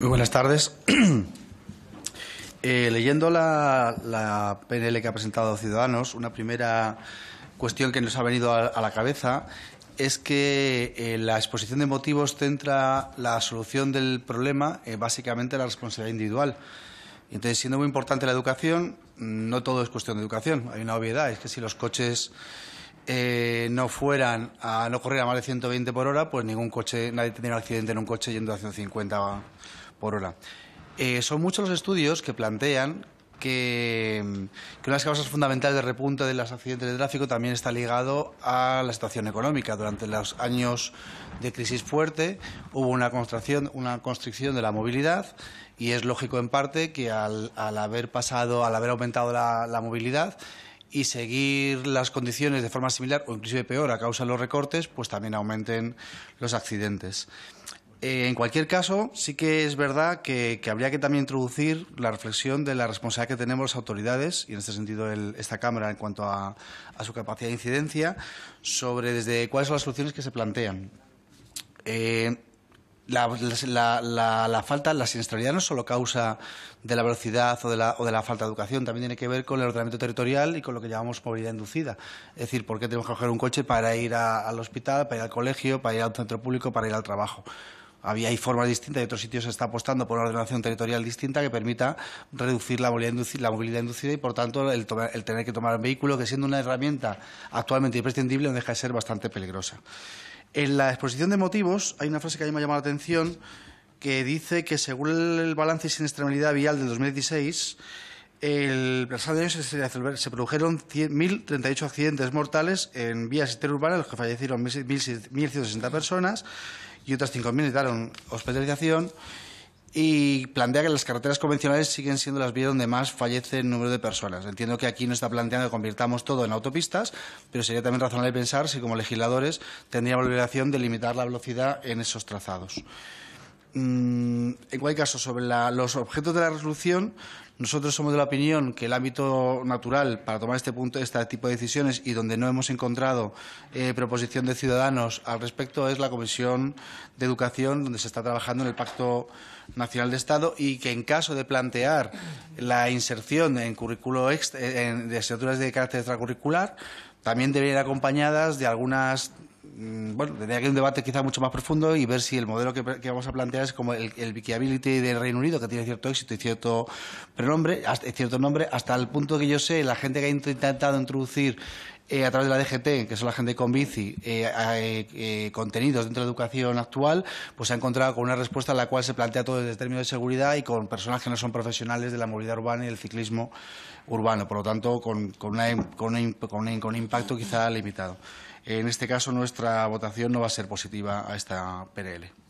Muy buenas tardes. Eh, leyendo la, PNL que ha presentado Ciudadanos, una primera cuestión que nos ha venido a, la cabeza es que eh, la exposición de motivos centra la solución del problema eh, básicamente en la responsabilidad individual. Entonces, siendo muy importante la educación, mm, no todo es cuestión de educación. Hay una obviedad, es que si los coches no fueran a no correr a más de 120 por hora, pues ningún coche, nadie tendría un accidente en un coche yendo a 150 por hora. Eh, son muchos los estudios que plantean mm, que, una de las causas fundamentales de repunte de los accidentes de tráfico también está ligado a la situación económica. Durante los años de crisis fuerte hubo una constricción, una constricción de la movilidad y es lógico en parte que al, haber pasado, al haber aumentado la, la movilidad y seguir las condiciones de forma similar o inclusive peor a causa de los recortes, pues también aumenten los accidentes. Eh, en cualquier caso, sí que es verdad que, habría que también introducir la reflexión de la responsabilidad que tenemos las autoridades, y en este sentido esta Cámara en cuanto a, su capacidad de incidencia, sobre desde cuáles son las soluciones que se plantean. Eh, la, falta, la siniestralidad no es solo causa de la velocidad o de la, falta de educación, también tiene que ver con el ordenamiento territorial y con lo que llamamos movilidad inducida. Es decir, ¿por qué tenemos que coger un coche para ir al hospital, para ir al colegio, para ir a centro público, para ir al trabajo? había hay formas distintas y otros sitios se está apostando por una ordenación territorial distinta que permita reducir la movilidad inducida, y, por tanto, el, tener que tomar un vehículo, que siendo una herramienta actualmente imprescindible, deja de ser bastante peligrosa. En la exposición de motivos hay una frase que a mí me ha llamado la atención que dice que según el balance sin siniestralidad vial del 2016, el pasado año se, se produjeron 1.038 accidentes mortales en vías interurbanas, en los que fallecieron 1.160 personas y otras 5.000 necesitaron hospitalización y plantea que las carreteras convencionales siguen siendo las vías donde más fallece el número de personas. Entiendo que aquí no está planteando que convirtamos todo en autopistas, pero sería también razonable pensar si como legisladores tendríamos la obligación de limitar la velocidad en esos trazados. Mm, en cualquier caso, sobre los objetos de la resolución, nosotros somos de la opinión que el ámbito natural para tomar este punto, este tipo de decisiones y donde no hemos encontrado eh, proposición de ciudadanos al respecto es la Comisión de Educación, donde se está trabajando en el Pacto Nacional de Estado y que en caso de plantear la inserción en currículo eh, de asignaturas de carácter extracurricular, también deberían ir acompañadas de algunas Mm, bueno, tendría que haber un debate quizá mucho más profundo y ver si el modelo que, vamos a plantear es como el, el del Reino Unido, que tiene cierto éxito y cierto prenombre, cierto nombre, hasta el punto que yo sé, la gente que ha intentado introducir eh, a través de la DGT, que son la gente con bici, eh, eh, contenidos dentro de la educación actual, pues se ha encontrado con una respuesta a la cual se plantea todo desde términos de seguridad y con personas que no son profesionales de la movilidad urbana y del ciclismo urbano, por lo tanto, con, impacto quizá limitado. En este caso, nuestra votación no va a ser positiva a esta PNL.